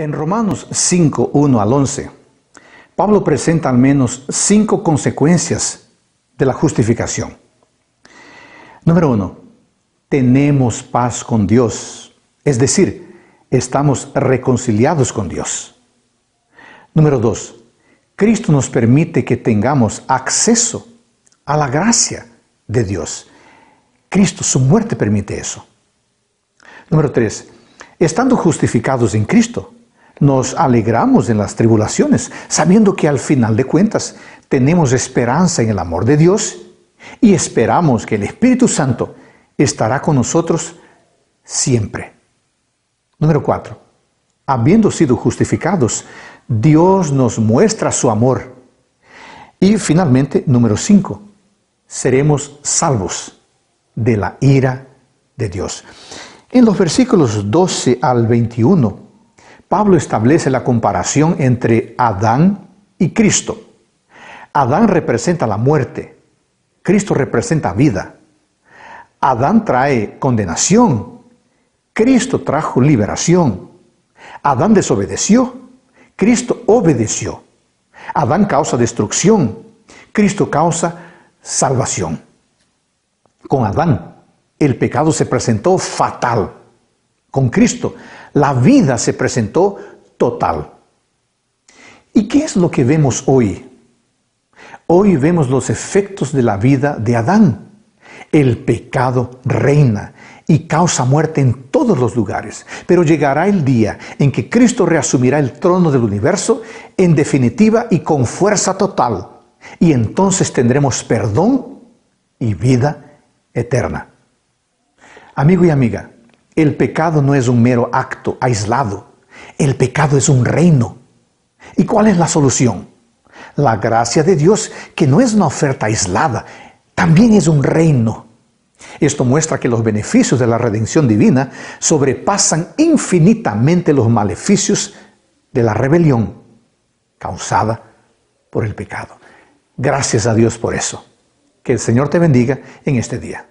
En Romanos 5, 1 al 11, Pablo presenta al menos cinco consecuencias de la justificación. Número uno, Tenemos paz con Dios, es decir, estamos reconciliados con Dios. Número 2. Cristo nos permite que tengamos acceso a la gracia de Dios. Cristo, su muerte permite eso. Número 3. Estando justificados en Cristo, nos alegramos en las tribulaciones, sabiendo que al final de cuentas tenemos esperanza en el amor de Dios y esperamos que el Espíritu Santo estará con nosotros siempre. Número 4. Habiendo sido justificados, Dios nos muestra su amor. Y finalmente, número 5. Seremos salvos de la ira de Dios. En los versículos 12 al 21, Pablo establece la comparación entre Adán y Cristo. Adán representa la muerte, Cristo representa vida. Adán trae condenación, Cristo trajo liberación. Adán desobedeció, Cristo obedeció. Adán causa destrucción, Cristo causa salvación. Con Adán el pecado se presentó fatal. Con Cristo la vida se presentó total. ¿Y qué es lo que vemos hoy? Hoy vemos los efectos de la vida de Adán. El pecado reina y causa muerte en todos los lugares, pero llegará el día en que Cristo reasumirá el trono del universo en definitiva y con fuerza total, y entonces tendremos perdón y vida eterna. Amigo y amiga, el pecado no es un mero acto aislado, el pecado es un reino. ¿Y cuál es la solución? La gracia de Dios, que no es una oferta aislada, también es un reino. Esto muestra que los beneficios de la redención divina sobrepasan infinitamente los maleficios de la rebelión causada por el pecado. Gracias a Dios por eso. Que el Señor te bendiga en este día.